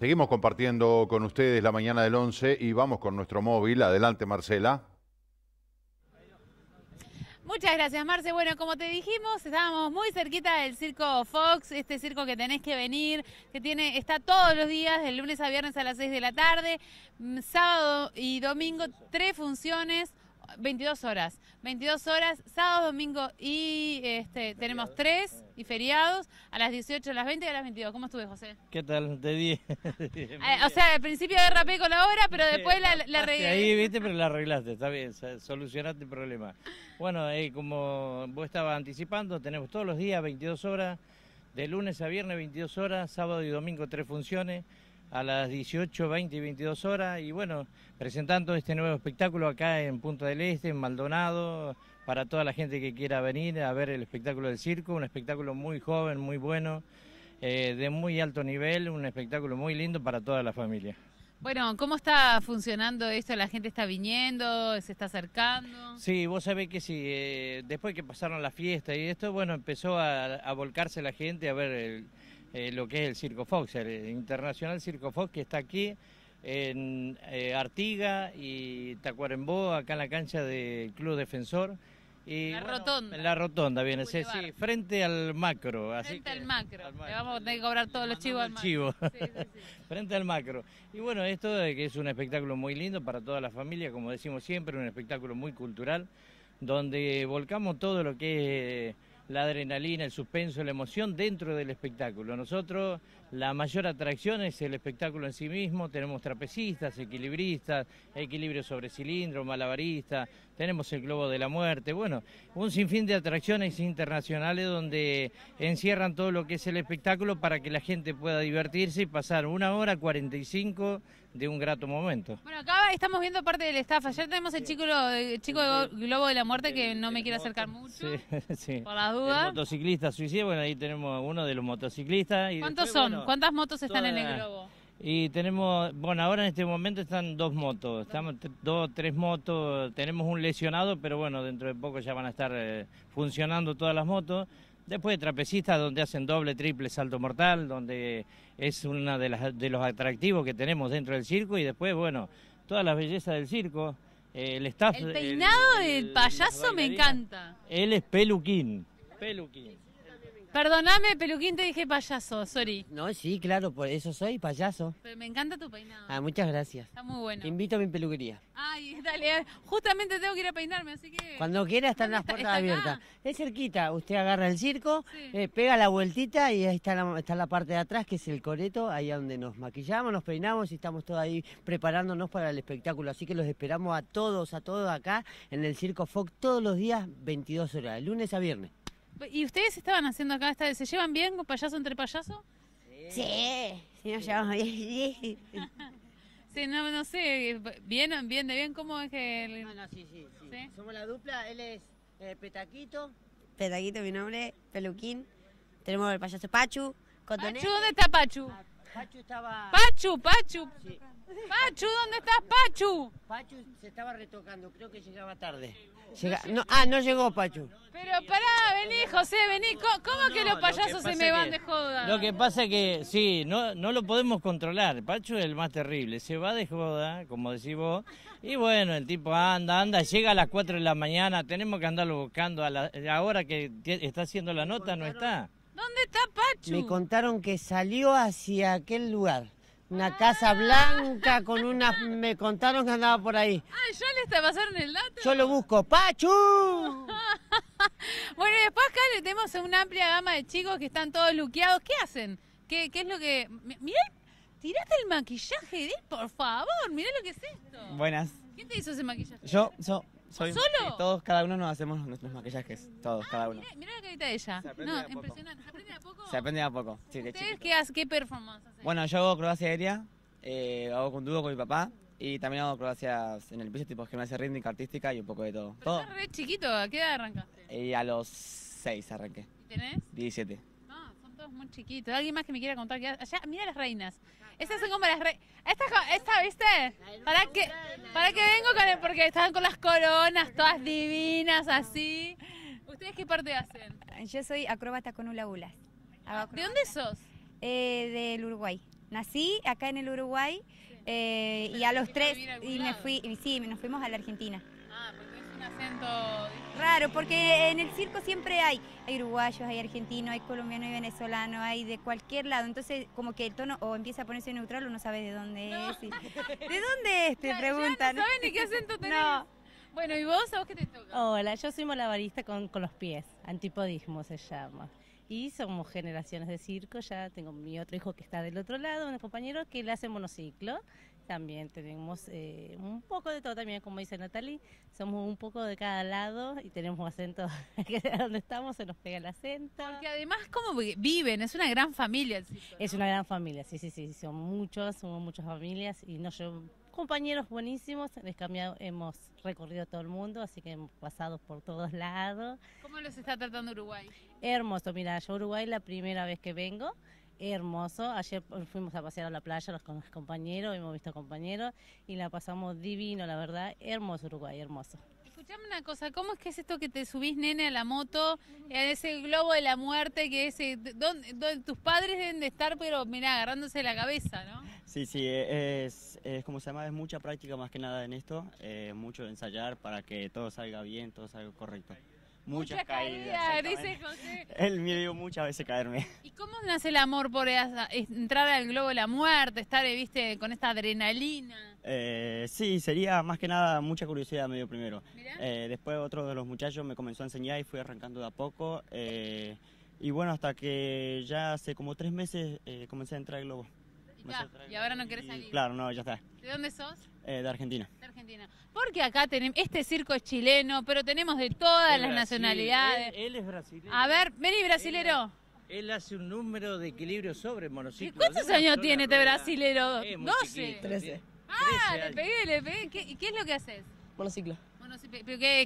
Seguimos compartiendo con ustedes la mañana del 11 y vamos con nuestro móvil. Adelante, Marcela. Muchas gracias, Marce. Bueno, como te dijimos, estábamos muy cerquita del circo Fox, este circo que tenés que venir, que tiene está todos los días, de lunes a viernes a las 6 de la tarde, mm, sábado y domingo, tres funciones. 22 horas. 22 horas, sábado, domingo y este, tenemos tres y feriados a las 18, a las 20 y a las 22. ¿Cómo estuve, José? ¿Qué tal? De 10. Eh, o sea, al principio derrapé con la hora, pero después la, la arreglé. Ahí, viste, pero la arreglaste, está bien, solucionaste el problema. Bueno, eh, como vos estabas anticipando, tenemos todos los días 22 horas, de lunes a viernes 22 horas, sábado y domingo tres funciones a las 18, 20 y 22 horas y bueno, presentando este nuevo espectáculo acá en Punta del Este, en Maldonado, para toda la gente que quiera venir a ver el espectáculo del circo, un espectáculo muy joven, muy bueno, eh, de muy alto nivel, un espectáculo muy lindo para toda la familia. Bueno, ¿cómo está funcionando esto? ¿La gente está viniendo? ¿Se está acercando? Sí, vos sabés que sí, eh, después que pasaron la fiesta y esto, bueno, empezó a volcarse la gente a ver el eh, lo que es el Circo Fox, el Internacional Circo Fox, que está aquí en eh, Artiga y Tacuarembó, acá en la cancha del Club Defensor. Y, la rotonda. La rotonda, viene, sí, sí, frente al macro. frente al, macro. Le vamos a cobrar todos los chivos al frente al macro. Y bueno, esto que es un espectáculo muy lindo para toda la familia, como decimos siempre, un espectáculo muy cultural, donde volcamos todo lo que es la adrenalina, el suspenso, la emoción dentro del espectáculo. Nosotros la mayor atracción es el espectáculo en sí mismo, tenemos trapecistas, equilibristas, equilibrio sobre cilindro, malabaristas. tenemos el globo de la muerte, bueno, un sinfín de atracciones internacionales donde encierran todo lo que es el espectáculo para que la gente pueda divertirse y pasar una hora 45 de un grato momento. Bueno, acá estamos viendo parte del staff. Ayer tenemos el chico, el chico Globo de la Muerte que no me quiero acercar mucho. Sí, sí. Por las dudas. El motociclista suicida, bueno, ahí tenemos uno de los motociclistas. ¿Cuántos son? ¿Cuántas motos están en el Globo? Y tenemos, bueno, ahora en este momento están dos motos, estamos dos, tres motos, tenemos un lesionado, pero bueno, dentro de poco ya van a estar eh, funcionando todas las motos. Después de trapecistas, donde hacen doble, triple salto mortal, donde es uno de, de los atractivos que tenemos dentro del circo y después, bueno, todas las bellezas del circo. Eh, el staff. El peinado del payaso me encanta. Él es peluquín. Peluquín. Perdóname, peluquín, te dije payaso, sorry. No, sí, claro, por eso soy payaso. Pero me encanta tu peinado. Ah, muchas gracias. Está muy bueno. invito a mi peluquería. Ay, dale, justamente tengo que ir a peinarme, así que... Cuando quiera están las puertas abiertas. Es cerquita, usted agarra el circo, eh, pega la vueltita y ahí está la, está la parte de atrás, que es el coreto, ahí donde nos maquillamos, nos peinamos y estamos todos ahí preparándonos para el espectáculo. Así que los esperamos a todos, a todos acá en el Circo Fox todos los días, 22 horas, de lunes a viernes. ¿Y ustedes estaban haciendo acá? Esta, ¿Se llevan bien con payaso entre payaso? Sí, sí, nos llevamos bien. Sí. no, no sé, bien, bien, de bien, ¿cómo es que...? No, no, sí, sí, Somos la dupla, él es eh, Petaquito. Petaquito mi nombre, Peluquín. Tenemos el payaso Pachu, Pachu, ¿dónde está Pachu? Pachu estaba... Pachu, Pachu. Pachu, ¿dónde estás, Pachu? Pachu se estaba retocando, creo que llegaba tarde. No, ah, no llegó Pachu. Pero pará, vení, José, vení. ¿Cómo, que los payasos se me van de joda? Lo que pasa es que, sí, no, no lo podemos controlar. Pachu es el más terrible. Se va de joda, como decís vos. Y bueno, el tipo anda, anda, llega a las 4 de la mañana. Tenemos que andarlo buscando. A la, que está haciendo la nota, no está. ¿Dónde está Pachu? Me contaron que salió hacia aquel lugar. Una ah. casa blanca con una. Me contaron que andaba por ahí. Ah, ya le está pasaron el dato. Yo lo busco. ¡Pachu! bueno, y después acá le tenemos a una amplia gama de chicos que están todos luqueados. ¿Qué hacen? ¿Qué, es lo que...? Mirá, tirate el maquillaje de por favor. Mirá lo que es esto. Buenas. ¿Quién te hizo ese maquillaje? Yo, yo soy, ¿Solo? todos, cada uno nos hacemos nuestros maquillajes. Todos, ah, cada uno. mira la carita de ella. Se aprende impresionante. ¿Se aprende a poco? Se aprende a poco, ¿Ustedes qué, qué performance hacen? Bueno, yo hago acrobacia aérea, eh, hago con dúo con mi papá. Y también hago acrobacias en el piso, tipo gimnasia rítmica, artística y un poco de todo. Pero todo. Estás re chiquito, ¿a qué edad arrancaste? a los 6 arranqué. ¿Y tenés? 17 muy chiquito. ¿Alguien más que me quiera contar? Que mira las reinas. Estas son como las reinas. Estas, esta, ¿viste? Para que, para que vengo con porque estaban con las coronas todas divinas, así. ¿Ustedes qué parte hacen? Yo soy acróbata con hula ¿De dónde sos? Eh, del Uruguay. Nací acá en el Uruguay eh, y a los tres y me fui, sí, nos fuimos a la Argentina un acento raro, porque en el circo siempre hay, hay uruguayos, hay argentinos, hay colombianos, hay venezolanos, hay de cualquier lado. Entonces, como que el tono o empieza a ponerse neutral uno sabe de dónde es. ¿De dónde es? Te preguntan. no saben ni qué acento tenés. Bueno, ¿y vos? ¿A vos qué te toca? Hola, yo soy malabarista con los pies. Antipodismo se llama y somos generaciones de circo, ya tengo mi otro hijo que está del otro lado, un compañero que le hace monociclo, también tenemos eh, un poco de todo también, como dice Natalie, somos un poco de cada lado y tenemos acento, donde estamos se nos pega el acento. Porque además, ¿cómo viven? Es una gran familia Es una gran familia, sí, sí, sí, son muchos, somos muchas familias y no yo compañeros buenísimos, les hemos recorrido todo el mundo, así que hemos pasado por todos lados. ¿Cómo los está tratando Uruguay? Hermoso, mira, yo Uruguay la primera vez que vengo, hermoso. Ayer fuimos a pasear a la playa con los compañeros, hemos visto compañeros y la pasamos divino, la verdad, hermoso Uruguay, hermoso. Dígame una cosa, ¿cómo es que es esto que te subís, nene, a la moto, a ese globo de la muerte que es eh, donde tus padres deben de estar, pero mira, agarrándose la cabeza, ¿no? Sí, sí, eh, es, como se llama, es mucha práctica más que nada en esto, eh, mucho ensayar para que todo salga bien, todo salga correcto muchas caídas. dice Él me muchas veces caerme. ¿Y cómo nace el amor por entrar al globo de la muerte, estar, eh, viste, con esta adrenalina? Eh, sí, sería más que nada mucha curiosidad medio primero. Eh, después otro de los muchachos me comenzó a enseñar y fui arrancando de a poco. Eh, y bueno, hasta que ya hace como tres meses comencé a entrar al globo ya, y ahora no querés salir. Claro, no, ya está. ¿De dónde sos? Eh, de Argentina. De Argentina. Porque acá tenemos, este circo es chileno, pero tenemos de todas las nacionalidades. Él, es brasileño. A ver, vení brasilero. Él, hace un número de equilibrio sobre monociclo. ¿Cuántos años tiene este brasilero? 12. 13. Ah, 13 le pegué, le pegué. ¿Y ¿Qué, qué es lo que haces? Monociclo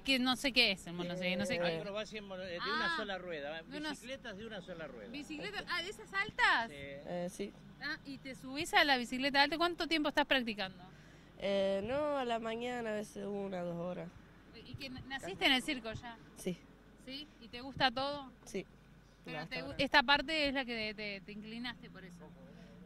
que no sé qué es el no sé eh, qué. de una ah. sola rueda, bicicletas de una sola rueda. ¿Bicicletas? Ah, ¿de esas altas? Eh, sí. Ah, ¿y te subís a la bicicleta alta? ¿Cuánto tiempo estás practicando? Eh, no, a la mañana, a veces una, dos horas. ¿Y que naciste en el circo ya? Sí. ¿Sí? ¿Y te gusta todo? Sí. Pero esta parte es la que te, te, inclinaste por eso.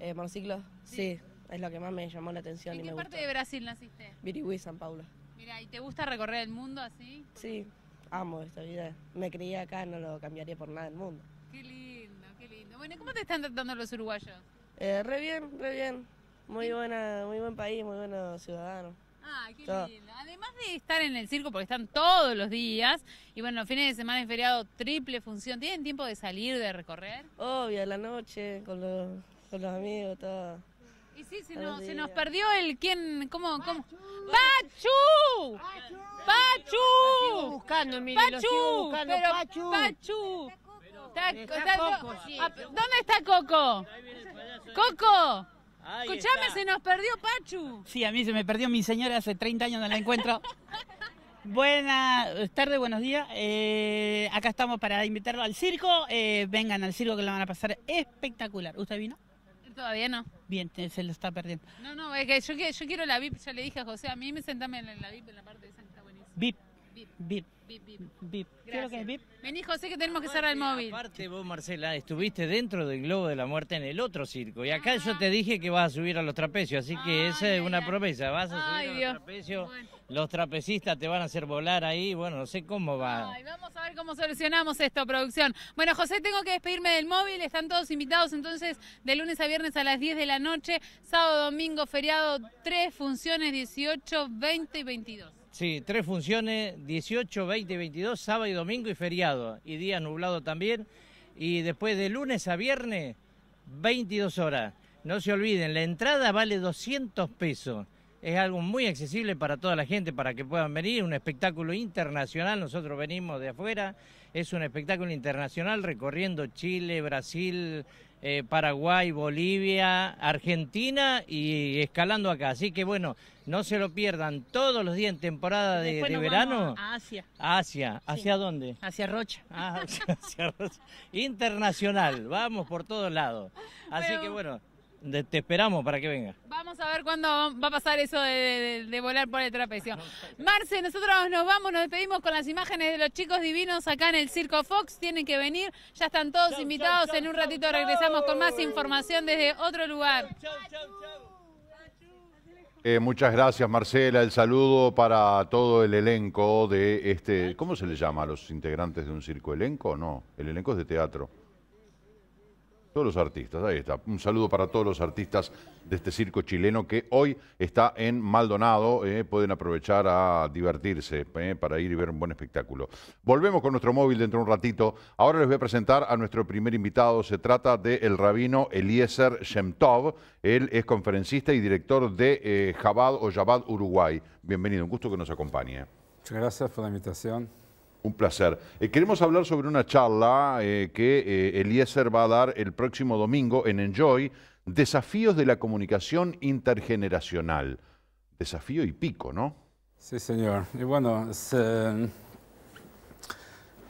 Eh, monociclo, sí. es lo que más me llamó la atención. ¿En qué parte de Brasil naciste? Birigüí, San Paulo. Mira, ¿y te gusta recorrer el mundo así? Sí, amo esta vida. Me crié acá, no lo cambiaría por nada el mundo. Qué lindo, qué lindo. Bueno, ¿cómo te están tratando los uruguayos? Eh, re bien, re bien. Muy buena, muy buen país, muy buenos ciudadanos. Ah, qué lindo. Además de estar en el circo, porque están todos los días, y bueno, los fines de semana en feriado, triple función, ¿tienen tiempo de salir, de recorrer? Obvio, a la noche, con con los amigos, todo. Y sí, se, nos, se nos perdió el quién, cómo, cómo. ¡Pachu! ¡Pachu! ¡Pachu! Buscando, Pachu, buscando, Pachu. Pachu. Ah, ¿Dónde está Coco? Coco. Escúchame, se nos perdió Pachu. Sí, a mí se me perdió mi señora hace 30 años, no la encuentro. Buenas tardes, buenos días. Eh, acá estamos para invitarlo al circo. Eh, vengan al circo que lo van a pasar espectacular. ¿Usted vino? Todavía no. Bien, se lo está perdiendo. No, no, es que yo, yo quiero la VIP, ya le dije a José, a mí me sentame en la- VIP, en la parte de esa está buenísima. VIP, VIP. VIP. VIP. que Vení, José, que tenemos que cerrar el móvil. Aparte, vos, Marcela, estuviste dentro del globo de la muerte en el otro circo. Y acá yo ah. te dije que vas a subir a los trapecios. Así que esa es una promesa. Vas a subir a los trapecios. Los trapecistas te van a hacer volar ahí. Bueno, no sé cómo va. vamos a ver cómo solucionamos esto, producción. Bueno, José, tengo que despedirme del móvil. Están todos invitados entonces de lunes a viernes a las 10 de la noche. Sábado, domingo, feriado, tres funciones, 18, 20 y 22. Sí, tres funciones, 18, 20 y 22, sábado y domingo y feriado. Y día nublado también. Y después de lunes a viernes, 22 horas. No se olviden, la entrada vale 200 pesos es algo muy accesible para toda la gente, para que puedan venir, un espectáculo internacional, nosotros venimos de afuera, es un espectáculo internacional recorriendo Chile, Brasil, eh, Paraguay, Bolivia, Argentina y escalando acá. Así que bueno, no se lo pierdan todos los días en temporada de, verano. a Asia. Asia. ¿Hacia dónde? Hacia Rocha. Ah, hacia Rocha. Internacional, vamos por todos lados. Así que bueno te esperamos para que venga. Vamos a ver cuándo va a pasar eso de, volar por el trapecio. Marce, nosotros nos vamos, nos despedimos con las imágenes de los chicos divinos acá en el Circo Fox. Tienen que venir, ya están todos invitados. en un ratito regresamos con más información desde otro lugar. Eh, muchas gracias Marcela, el saludo para todo el elenco de este, ¿cómo se le llama a los integrantes de un circo? ¿Elenco? o No, el elenco es de teatro. Todos los artistas, ahí está. Un saludo para todos los artistas de este circo chileno que hoy está en Maldonado. Eh, pueden aprovechar a divertirse eh, para ir y ver un buen espectáculo. Volvemos con nuestro móvil dentro de un ratito. Ahora les voy a presentar a nuestro primer invitado. Se trata del el rabino Eliezer Shemtov. Él es conferencista y director de eh, Jabad o Jabad Uruguay. Bienvenido, un gusto que nos acompañe. Muchas gracias por la invitación. Un placer. Eh, queremos hablar sobre una charla eh, que eh, Eliezer va a dar el próximo domingo en Enjoy, Desafíos de la Comunicación Intergeneracional. Desafío y pico, ¿no? Sí, señor. Y bueno,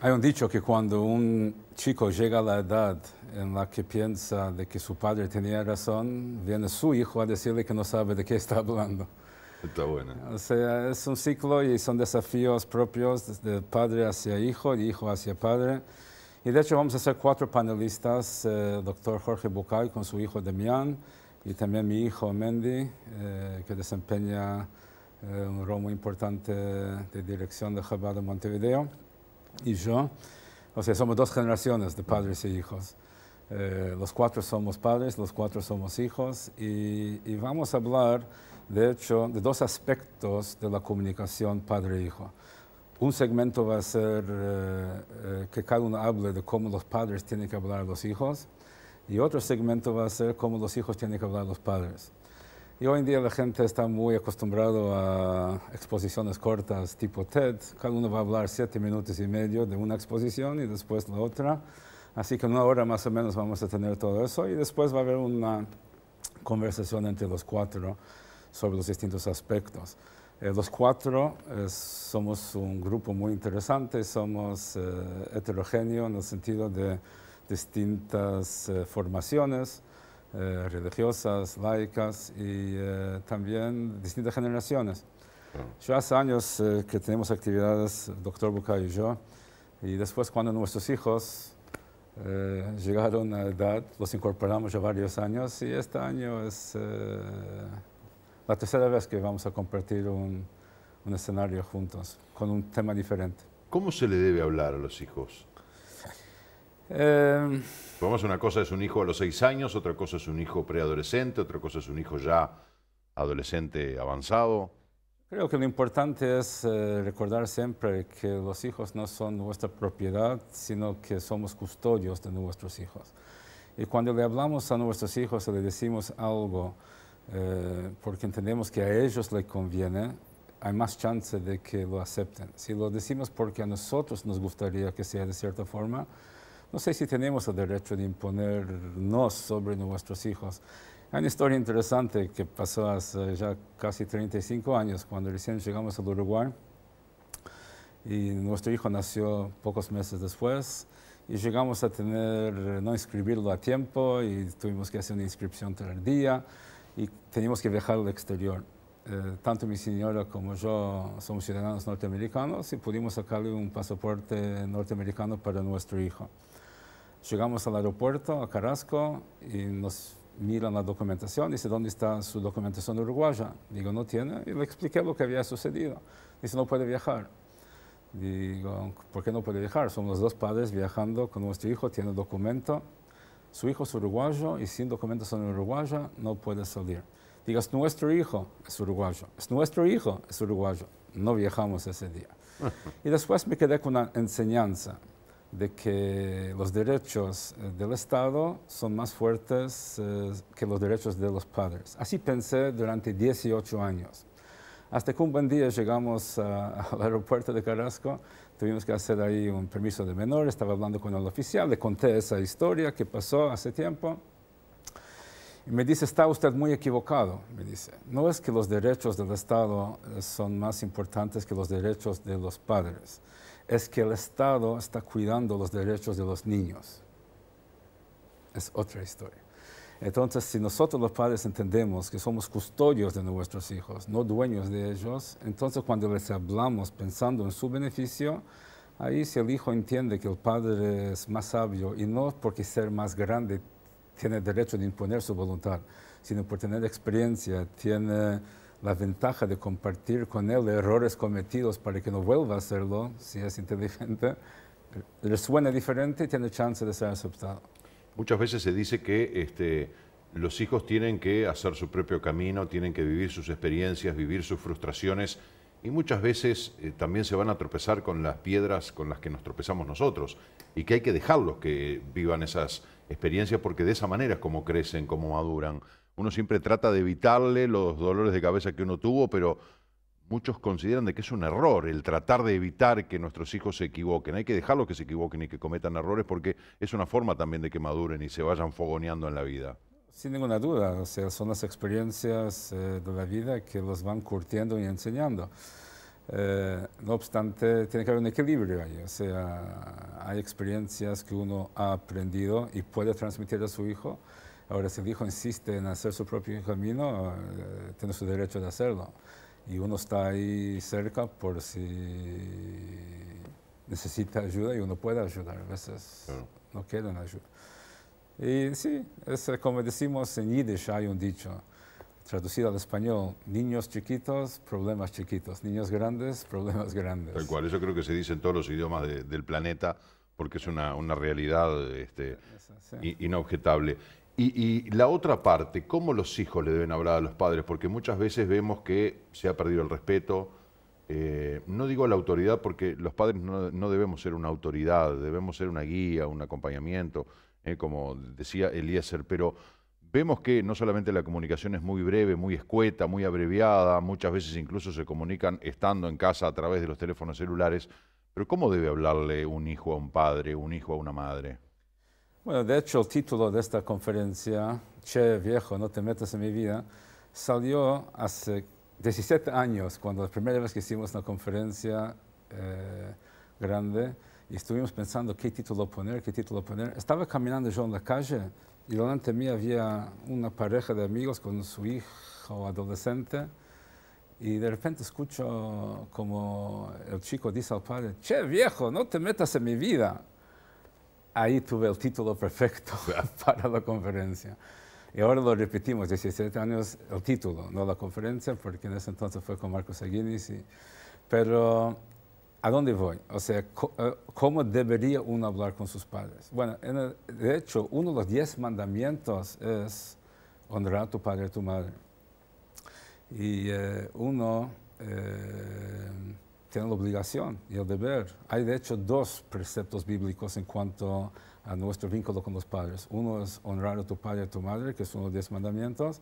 hay un dicho que cuando un chico llega a la edad en la que piensa de que su padre tenía razón, viene su hijo a decirle que no sabe de qué está hablando. Está O sea, es un ciclo y son desafíos propios de padre hacia hijo y hijo hacia padre. Y de hecho vamos a hacer cuatro panelistas, el eh, doctor Jorge Bucay con su hijo Demián y también mi hijo Mendy, eh, que desempeña eh, un rol muy importante de dirección de Jabal de Montevideo, y yo. O sea, somos dos generaciones de padres e hijos. los cuatro somos padres, los cuatro somos hijos y, y vamos a hablar de hecho, de dos aspectos de la comunicación padre-hijo. E Un segmento va a ser eh, eh, que cada uno hable de cómo los padres tienen que hablar a los hijos y otro segmento va a ser cómo los hijos tienen que hablar a los padres. Y hoy en día la gente está muy acostumbrado a exposiciones cortas tipo TED. Cada uno va a hablar siete minutos y medio de una exposición y después la otra. Así que en una hora más o menos vamos a tener todo eso y después va a haber una conversación entre los cuatro sobre los distintos aspectos. Eh, los cuatro eh, somos un grupo muy interesante, somos eh, heterogéneo en el sentido de distintas formaciones religiosas, laicas y también distintas generaciones. Mm. Yo hace años que tenemos actividades, doctor Bucay y yo, y después cuando nuestros hijos llegaron a edad, los incorporamos ya varios años y este año es la tercera vez que vamos a compartir un, escenario juntos, con un tema diferente. ¿Cómo se le debe hablar a los hijos? Vamos, eh, una cosa es un hijo a los seis años, otra cosa es un hijo preadolescente, otra cosa es un hijo ya adolescente avanzado. Creo que lo importante es eh, recordar siempre que los hijos no son nuestra propiedad, sino que somos custodios de nuestros hijos. Y cuando le hablamos a nuestros hijos o le decimos algo, eh, porque entendemos que a ellos les conviene, hay más chance de que lo acepten. Si lo decimos porque a nosotros nos gustaría que sea de cierta forma, no sé si tenemos el derecho de imponernos sobre nuestros hijos. Hay una historia interesante que pasó hace ya casi 35 años, cuando recién llegamos al Uruguay. Y nuestro hijo nació pocos meses después y llegamos a tener, no inscribirlo a tiempo y tuvimos que hacer una inscripción tardía y teníamos que viajar al exterior. Eh, tanto mi señora como yo somos ciudadanos norteamericanos y pudimos sacarle un pasaporte norteamericano para nuestro hijo. Llegamos al aeropuerto, a Carrasco, y nos miran la documentación, dice, ¿dónde está su documentación uruguaya? Digo, no tiene, y le expliqué lo que había sucedido. Dice, no puede viajar. Digo, ¿por qué no puede viajar? Somos los dos padres viajando con nuestro hijo, tiene documento, su hijo es uruguayo y sin documentos en Uruguaya no puede salir. Digas, nuestro hijo es uruguayo, es nuestro hijo es uruguayo. No viajamos ese día. y después me quedé con una enseñanza de que los derechos eh, del Estado son más fuertes eh, que los derechos de los padres. Así pensé durante 18 años. Hasta que un buen día llegamos al aeropuerto de Carrasco Tuvimos que hacer ahí un permiso de menor, estaba hablando con el oficial, le conté esa historia que pasó hace tiempo. Y me dice, está usted muy equivocado, me dice. No es que los derechos del Estado eh, son más importantes que los derechos de los padres, es que el Estado está cuidando los derechos de los niños. Es otra historia. Entonces, si nosotros los padres entendemos que somos custodios de nuestros hijos, no dueños de ellos, entonces cuando les hablamos pensando en su beneficio, ahí si el hijo entiende que el padre es más sabio y no porque ser más grande tiene derecho de imponer su voluntad, sino por tener experiencia, tiene la ventaja de compartir con él errores cometidos para que no vuelva a hacerlo, si es inteligente, suena diferente y tiene chance de ser aceptado. Muchas veces se dice que este, los hijos tienen que hacer su propio camino, tienen que vivir sus experiencias, vivir sus frustraciones y muchas veces eh, también se van a tropezar con las piedras con las que nos tropezamos nosotros y que hay que dejarlos que vivan esas experiencias porque de esa manera es como crecen, como maduran. Uno siempre trata de evitarle los dolores de cabeza que uno tuvo, pero muchos consideran de que es un error el tratar de evitar que nuestros hijos se equivoquen. Hay que dejarlos que se equivoquen y que cometan errores porque es una forma también de que maduren y se vayan fogoneando en la vida. Sin ninguna duda, o sea, son las experiencias eh, de la vida que los van curtiendo y enseñando. Eh, no obstante, tiene que haber un equilibrio ahí, o sea, hay experiencias que uno ha aprendido y puede transmitir a su hijo. Ahora, si el hijo insiste en hacer su propio camino, eh, tiene su derecho de hacerlo y uno está ahí cerca por si necesita ayuda y uno puede ayudar. A veces no quieren ayuda. Y sí, es eh, como decimos en Yiddish, hay un dicho traducido al español, niños chiquitos, problemas chiquitos, niños grandes, problemas grandes. Tal cual, eso creo que se dice en todos los idiomas del planeta porque es una, realidad este, inobjetable. Y, la otra parte, ¿cómo los hijos le deben hablar a los padres? Porque muchas veces vemos que se ha perdido el respeto. Eh, no digo la autoridad porque los padres no, debemos ser una autoridad, debemos ser una guía, un acompañamiento, eh, como decía Eliezer, pero vemos que no solamente la comunicación es muy breve, muy escueta, muy abreviada, muchas veces incluso se comunican estando en casa a través de los teléfonos celulares, pero ¿cómo debe hablarle un hijo a un padre, un hijo a una madre? Bueno, de hecho, el título de esta conferencia, Che viejo, no te metas en mi vida, salió hace 17 años, cuando la primera vez que hicimos una conferencia eh, grande y estuvimos pensando qué título poner, qué título poner. Estaba caminando yo en la calle y delante de mí había una pareja de amigos con su hijo adolescente y de repente escucho como el chico dice al padre, che viejo, no te metas en mi vida ahí tuve el título perfecto para la conferencia. Y ahora lo repetimos, 17 años, el título, no la conferencia, porque en ese entonces fue con Marcos Aguinis. Pero, ¿a dónde voy? O sea, eh, ¿cómo debería uno hablar con sus padres? Bueno, de hecho, uno de los diez mandamientos es honrar a tu padre y a tu madre. Y eh, uno... Eh, tiene la obligación y el deber. Hay de hecho dos preceptos bíblicos en cuanto a nuestro vínculo con los padres. Uno es honrar a tu padre y a tu madre, que es uno de los diez mandamientos,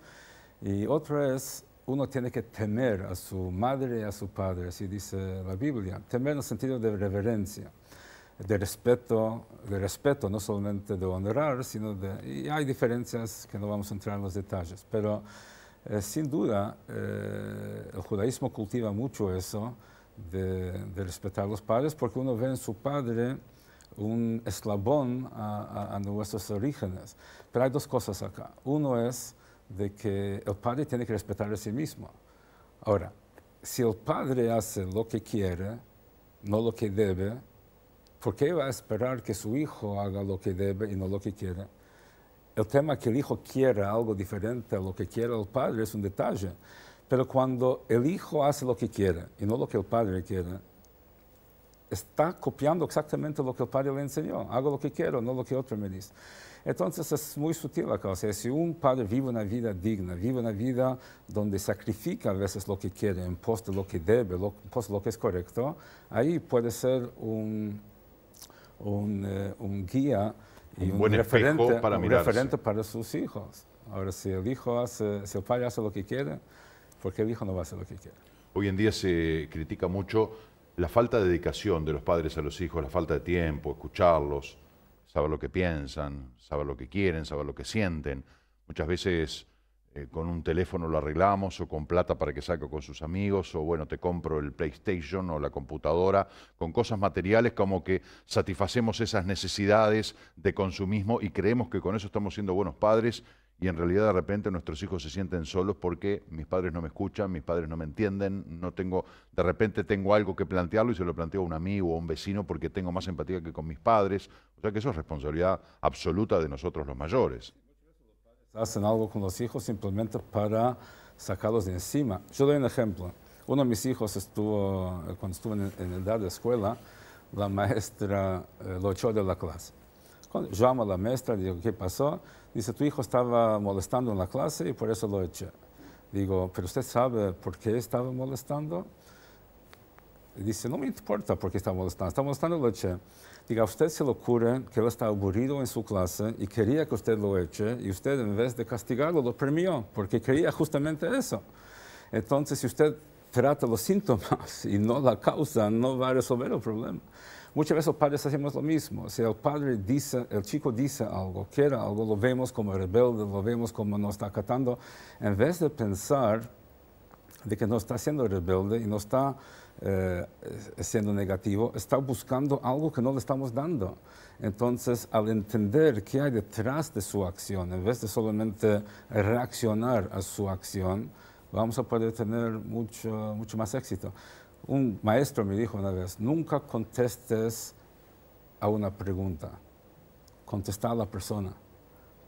y otro es uno tiene que temer a su madre y a su padre, así dice la Biblia. Temer en el sentido de reverencia, de respeto, de respeto no solamente de honrar, sino de... Y hay diferencias que no vamos a entrar en los detalles, pero eh, sin duda eh, el judaísmo cultiva mucho eso de, respetar a los padres, porque uno ve en su padre un eslabón a, nuestros orígenes. Pero hay dos cosas acá. Uno es de que el padre tiene que respetar a sí mismo. Ahora, si el padre hace lo que quiere, no lo que debe, ¿por qué va a esperar que su hijo haga lo que debe y no lo que quiere? El tema que el hijo quiera algo diferente a lo que quiera el padre es un detalle. Pero cuando el hijo hace lo que quiere y no lo que el padre quiere, está copiando exactamente lo que el padre le enseñó. Hago lo que quiero, no lo que otro me dice. Entonces es muy sutil la cosa. Si un padre vive una vida digna, vive una vida donde sacrifica a veces lo que quiere en lo que debe, lo, en lo que es correcto, ahí puede ser un, un, eh, guía y un, referente, para un para sus hijos. Ahora, si el hijo hace, si el padre hace lo que quiere, porque el hijo no va a hacer lo que quiera. Hoy en día se critica mucho la falta de dedicación de los padres a los hijos, la falta de tiempo, escucharlos, saber lo que piensan, saber lo que quieren, saber lo que sienten. Muchas veces eh, con un teléfono lo arreglamos o con plata para que salga con sus amigos o bueno, te compro el PlayStation o la computadora, con cosas materiales como que satisfacemos esas necesidades de consumismo y creemos que con eso estamos siendo buenos padres y en realidad de repente nuestros hijos se sienten solos porque mis padres no me escuchan, mis padres no me entienden, no tengo, de repente tengo algo que plantearlo y se lo planteo a un amigo o a un vecino porque tengo más empatía que con mis padres. O sea que eso es responsabilidad absoluta de nosotros los mayores. Hacen algo con los hijos simplemente para sacarlos de encima. Yo doy un ejemplo. Uno de mis hijos estuvo, eh, cuando estuvo en, edad de escuela, la maestra eh, lo echó de la clase. Yo amo a la maestra, digo, ¿qué pasó? Dice, tu hijo estaba molestando en la clase y por eso lo eché. Digo, pero usted sabe por qué estaba molestando. dice, no me importa por qué está molestando, está molestando lo eché. Diga, usted se lo ocurre que él está aburrido en su clase y quería que usted lo eche y usted en vez de castigarlo lo premió porque quería justamente eso. Entonces, si usted trata los síntomas y no la causa, no va a resolver el problema. Muchas veces los padres hacemos lo mismo. Si el padre dice, el chico dice algo, quiere algo, lo vemos como rebelde, lo vemos como no está acatando, en vez de pensar de que no está siendo rebelde y no está eh, siendo negativo, está buscando algo que no le estamos dando. Entonces, al entender qué hay detrás de su acción, en vez de solamente reaccionar a su acción, vamos a poder tener mucho, mucho más éxito. Un maestro me dijo una vez, nunca contestes a una pregunta, contesta a la persona,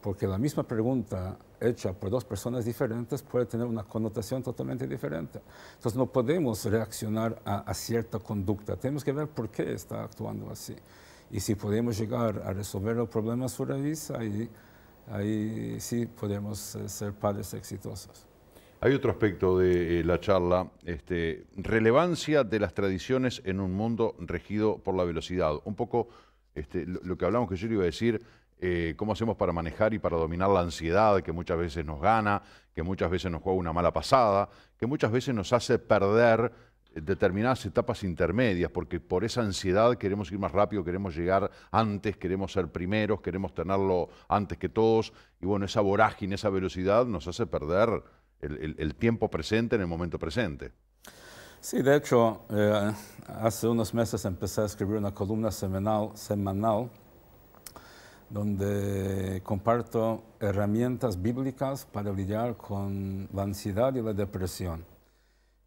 porque la misma pregunta hecha por dos personas diferentes puede tener una connotación totalmente diferente. Entonces no podemos reaccionar a, cierta conducta, tenemos que ver por qué está actuando así. Y si podemos llegar a resolver problema a su raíz, ahí, ahí sí podemos eh, ser padres exitosos. Hay otro aspecto de eh, la charla, este, relevancia de las tradiciones en un mundo regido por la velocidad. Un poco este, lo, que hablamos que yo le iba a decir, eh, cómo hacemos para manejar y para dominar la ansiedad que muchas veces nos gana, que muchas veces nos juega una mala pasada, que muchas veces nos hace perder determinadas etapas intermedias, porque por esa ansiedad queremos ir más rápido, queremos llegar antes, queremos ser primeros, queremos tenerlo antes que todos, y bueno, esa vorágine, esa velocidad nos hace perder el, tiempo presente en el momento presente. Sí, de hecho, eh, hace unos meses empecé a escribir una columna semanal, semanal donde comparto herramientas bíblicas para lidiar con la ansiedad y la depresión,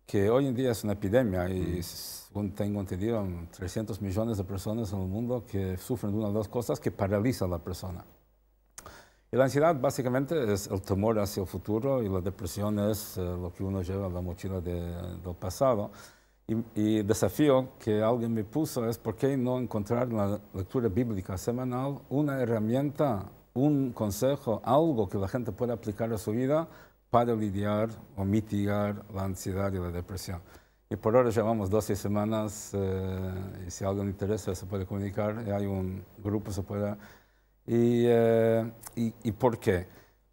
que hoy en día es una epidemia y según tengo entendido, 300 millones de personas en el mundo que sufren de una de las cosas que paraliza a la persona. Y la ansiedad básicamente es el temor hacia el futuro y la depresión es eh, lo que uno lleva en la mochila de, del pasado. Y, y, desafío que alguien me puso es por qué no encontrar en la lectura bíblica semanal una herramienta, un consejo, algo que la gente pueda aplicar a su vida para lidiar o mitigar la ansiedad y la depresión. Y por ahora llevamos 12 semanas eh, y si alguien le interesa se puede comunicar, hay un grupo, se puede eh, ¿Y, por qué?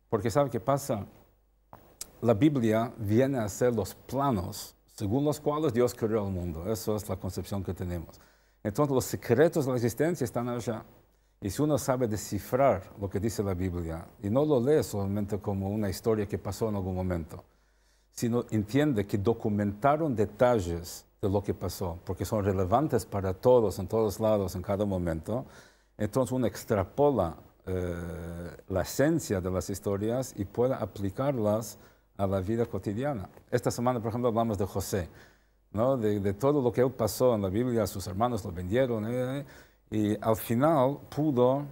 Porque ¿sabe qué pasa? La Biblia viene a ser los planos según los cuales Dios creó el mundo. Esa es la concepción que tenemos. Entonces los secretos de la existencia están allá. Y si uno sabe descifrar lo que dice la Biblia y no lo lee solamente como una historia que pasó en algún momento, sino entiende que documentaron detalles de lo que pasó, porque son relevantes para todos, en todos lados, en cada momento, entonces uno extrapola eh, la esencia de las historias y puede aplicarlas a la vida cotidiana. Esta semana, por ejemplo, hablamos de José, de, todo lo que él pasó en la Biblia, sus hermanos lo vendieron, eh, eh, y al final pudo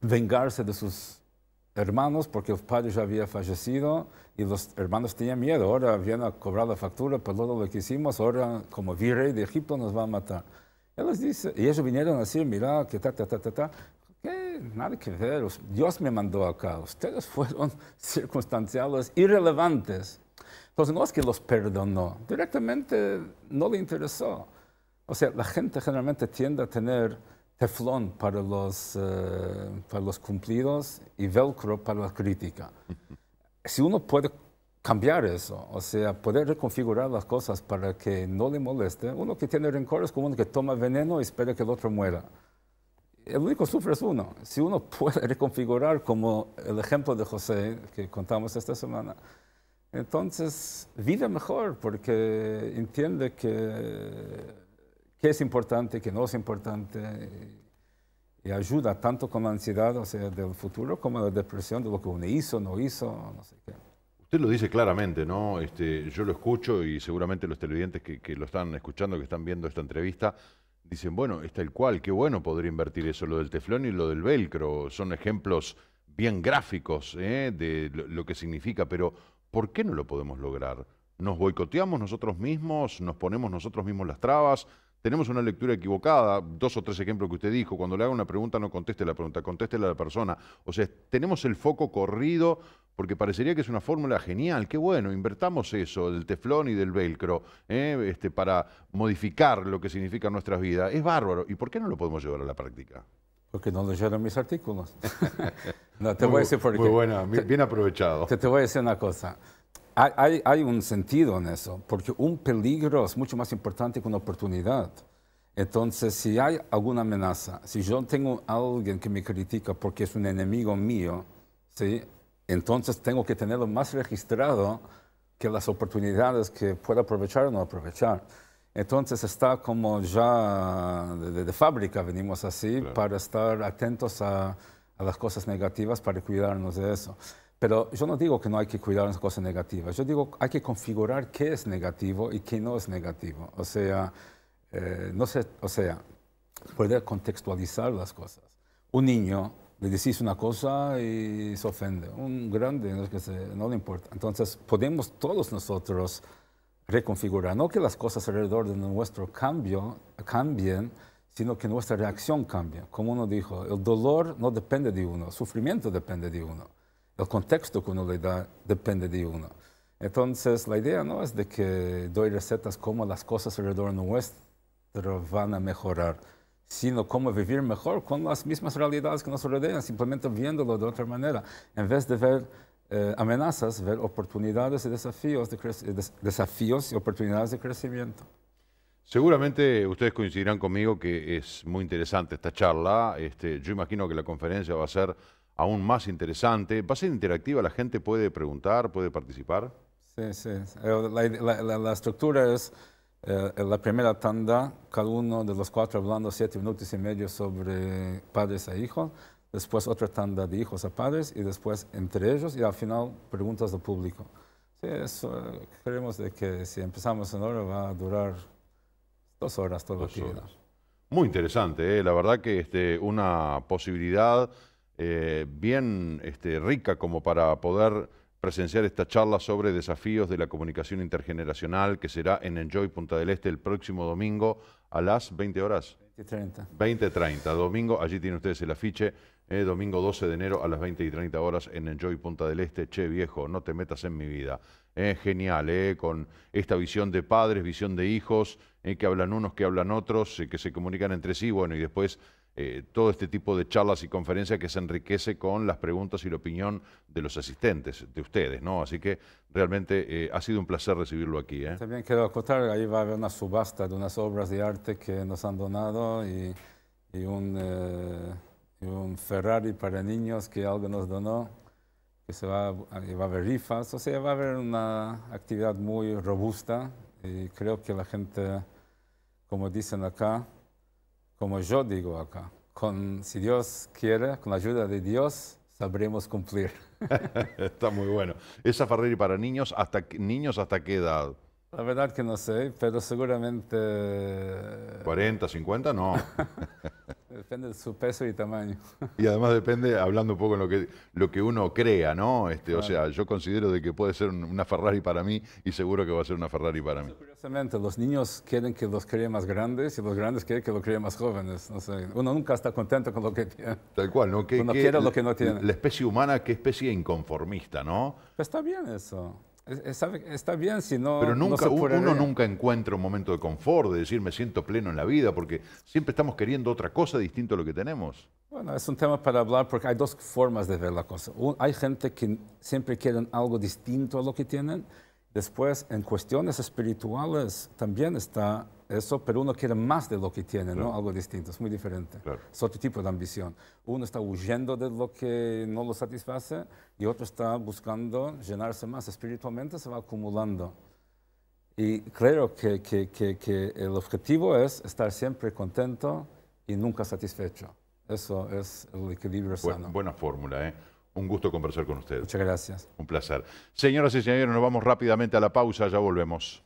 vengarse de sus hermanos porque el padre ya había fallecido y los hermanos tenían miedo. Ahora vienen a cobrar la factura por todo lo que hicimos, ahora como virrey de Egipto nos va a matar. Ellos dice y ellos vinieron a decir, mira, que ta, ta, ta, ta, ta. Que nada que ver, Dios me mandó acá, ustedes fueron circunstanciales, irrelevantes. Entonces pues no es que los perdonó, directamente no le interesó. O sea, la gente generalmente tiende a tener teflón para los, eh, para los cumplidos y velcro para la crítica. Si uno puede cambiar eso, o sea, poder reconfigurar las cosas para que no le moleste. Uno que tiene rencor es como uno que toma veneno y espera que el otro muera. El único sufre es uno. Si uno puede reconfigurar como el ejemplo de José que contamos esta semana, entonces vive mejor porque entiende que, que es importante, que no es importante y ayuda tanto con la ansiedad, o sea, del futuro como la depresión de lo que uno hizo, no hizo, no sé qué. Usted lo dice claramente, ¿no? Este, yo lo escucho y seguramente los televidentes que, lo están escuchando, que están viendo esta entrevista, dicen, bueno, está el cual, qué bueno poder invertir eso, lo del teflón y lo del velcro. Son ejemplos bien gráficos ¿eh? de lo que significa, pero ¿por qué no lo podemos lograr? ¿Nos boicoteamos nosotros mismos? ¿Nos ponemos nosotros mismos las trabas? tenemos una lectura equivocada, dos o tres ejemplos que usted dijo, cuando le haga una pregunta no conteste la pregunta, contéstela a la persona. O sea, tenemos el foco corrido porque parecería que es una fórmula genial, qué bueno, invertamos eso, del teflón y del velcro, ¿eh? este, para modificar lo que significa nuestras vidas. Es bárbaro. ¿Y por qué no lo podemos llevar a la práctica? Porque no llevan mis artículos. no, te muy, voy a decir por qué. Muy buena, bien aprovechado. te voy a decir una cosa hay, un sentido en eso, porque un peligro es mucho más importante que una oportunidad. Entonces, si hay alguna amenaza, si yo tengo alguien que me critica porque es un enemigo mío, entonces tengo que tenerlo más registrado que las oportunidades que pueda aprovechar o no aprovechar. Entonces está como ya de, fábrica, venimos así, para estar atentos a las cosas negativas, para cuidarnos de eso. Pero yo no digo que no hay que cuidar las cosas negativas, yo digo hay que configurar qué es negativo y qué no es negativo. O sea, eh, no o sea, poder contextualizar las cosas. Un niño le decís una cosa y se ofende, un grande no, que se, no le importa. Entonces podemos todos nosotros reconfigurar, no que las cosas alrededor de nuestro cambio cambien, sino que nuestra reacción cambie. Como uno dijo, el dolor no depende de uno, el sufrimiento depende de uno el contexto que uno le da depende de uno. Entonces, la idea no es de que doy recetas como las cosas alrededor nuestro van a mejorar, sino cómo vivir mejor con las mismas realidades que nos rodean, simplemente viéndolo de otra manera, en vez de ver eh, amenazas, ver oportunidades y desafíos, de desafíos y oportunidades de crecimiento. Seguramente ustedes coincidirán conmigo que es muy interesante esta charla. Este, yo imagino que la conferencia va a ser aún más interesante. ¿Va a ser interactiva? ¿La gente puede preguntar, puede participar? Sí, sí. Eh, la, estructura es eh, la primera tanda, cada uno de los cuatro hablando siete minutos y medio sobre padres a e hijos, después otra tanda de hijos a padres y después entre ellos y al final preguntas del público. Sí, eso, eh, creemos de que si empezamos en hora va a durar dos horas todo el Muy interesante, la verdad que este, una posibilidad eh, bien este, rica como para poder presenciar esta charla sobre desafíos de la comunicación intergeneracional que será en Enjoy Punta del Este el próximo domingo a las 20 horas. 20.30. 20.30, domingo, allí tienen ustedes el afiche, eh, domingo 12 de enero a las 20 y 30 horas en Enjoy Punta del Este. Che viejo, no te metas en mi vida. Eh, genial, eh, con esta visión de padres, visión de hijos, que hablan unos, que hablan otros, que se comunican entre sí, bueno, y después eh, todo este tipo de charlas y conferencias que se enriquece con las preguntas y la opinión de los asistentes, de ustedes, ¿no? Así que realmente eh, ha sido un placer recibirlo aquí. ¿eh? También quiero acotar, ahí va a haber una subasta de unas obras de arte que nos han donado y, eh, un, Ferrari para niños que algo nos donó. Que se va, va a haber rifas, o sea, va a haber una actividad muy robusta y creo que la gente, como dicen acá, como yo digo acá, con, si Dios quiere, con la ayuda de Dios, sabremos cumplir. Está muy bueno. ¿Esa Ferrari para niños hasta, niños hasta qué edad? La verdad que no sé, pero seguramente... 40, 50, no. Depende de su peso y tamaño. Y además depende, hablando un poco en lo que, lo que uno crea, ¿no? Este, O sea, yo considero de que puede ser una Ferrari para mí y seguro que va a ser una Ferrari para mí. Curiosamente, los niños quieren que los creen más grandes y los grandes quieren que los creen más jóvenes. uno nunca está contento con lo que tiene. Tal cual, ¿no? Que, uno quiere lo que no tiene. La especie humana, qué especie inconformista, ¿no? Pues está bien eso. Está, bien si no. Pero nunca, uno nunca encuentra un momento de confort, de decir me siento pleno en la vida, porque siempre estamos queriendo otra cosa distinto a lo que tenemos. Bueno, es un tema para hablar porque hay dos formas de ver la cosa. hay gente que siempre quieren algo distinto a lo que tienen Después, en cuestiones espirituales también está eso, pero uno quiere más de lo que tiene, ¿no? Algo distinto, es muy diferente. Es otro tipo de ambición. Uno está huyendo de lo que no lo satisface y otro está buscando llenarse más. Espiritualmente se va acumulando. Y creo que, que, que, el objetivo es estar siempre contento y nunca satisfecho. Eso es el equilibrio Buena fórmula, ¿eh? Un gusto conversar con ustedes. Muchas gracias. Un placer. Señoras y señores, nos vamos rápidamente a la pausa, ya volvemos.